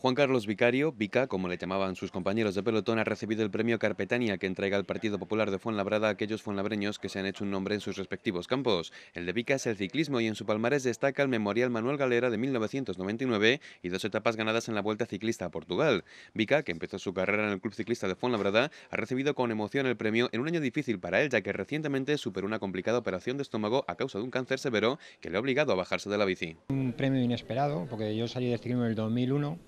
Juan Carlos Vicario, Vica, como le llamaban sus compañeros de pelotón, ha recibido el premio Carpetania que entrega el Partido Popular de Fuenlabrada a aquellos fuenlabreños que se han hecho un nombre en sus respectivos campos. El de Vica es el ciclismo y en su palmarés destaca el Memorial Manuel Galera de 1999 y dos etapas ganadas en la Vuelta Ciclista a Portugal. Vica, que empezó su carrera en el Club Ciclista de Fuenlabrada, ha recibido con emoción el premio en un año difícil para él, ya que recientemente superó una complicada operación de estómago a causa de un cáncer severo que le ha obligado a bajarse de la bici. Un premio inesperado, porque yo salí del ciclismo en el 2001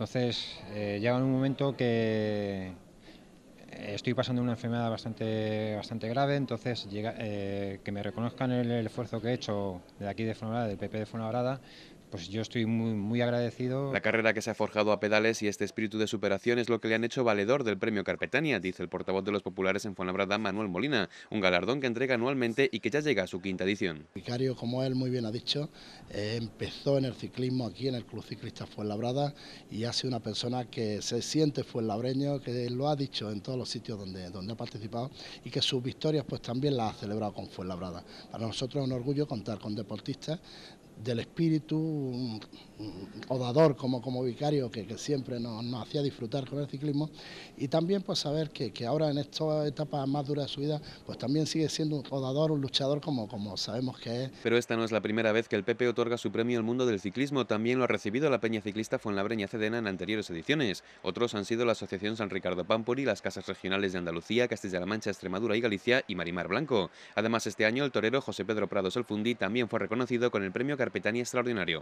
entonces, eh, llega un momento que eh, estoy pasando una enfermedad bastante, bastante grave, entonces llega, eh, que me reconozcan el, esfuerzo que he hecho de aquí de Fonabrada, del PP de Fuenlabrada, pues yo estoy muy, muy agradecido. La carrera que se ha forjado a pedales y este espíritu de superación es lo que le han hecho valedor del premio Carpetania, dice el portavoz de los populares en Fuenlabrada, Manuel Molina, un galardón que entrega anualmente y que ya llega a su quinta edición. Vicario, como él muy bien ha dicho, eh, empezó en el ciclismo aquí en el Club Ciclista Fuenlabrada y ha sido una persona que se siente fuenlabreño, que lo ha dicho en todos los sitios donde, donde ha participado y que sus victorias pues también las ha celebrado con Fuenlabrada. Para nosotros es un orgullo contar con deportistas del espíritu, un, odador como, como vicario que, que siempre nos, hacía disfrutar con el ciclismo y también pues saber que, que ahora en esta etapa más dura de su vida pues también sigue siendo un odador, un luchador como, como sabemos que es. Pero esta no es la primera vez que el PP otorga su premio al mundo del ciclismo, también lo ha recibido la Peña Ciclista Fuenlabreña Cedena en anteriores ediciones. Otros han sido la Asociación San Ricardo Pampori, las Casas Regionales de Andalucía, Castilla-La Mancha, Extremadura y Galicia y Marimar Blanco. Además este año el torero José Pedro Prados El Fundí también fue reconocido con el premio Carpetania Extraordinario.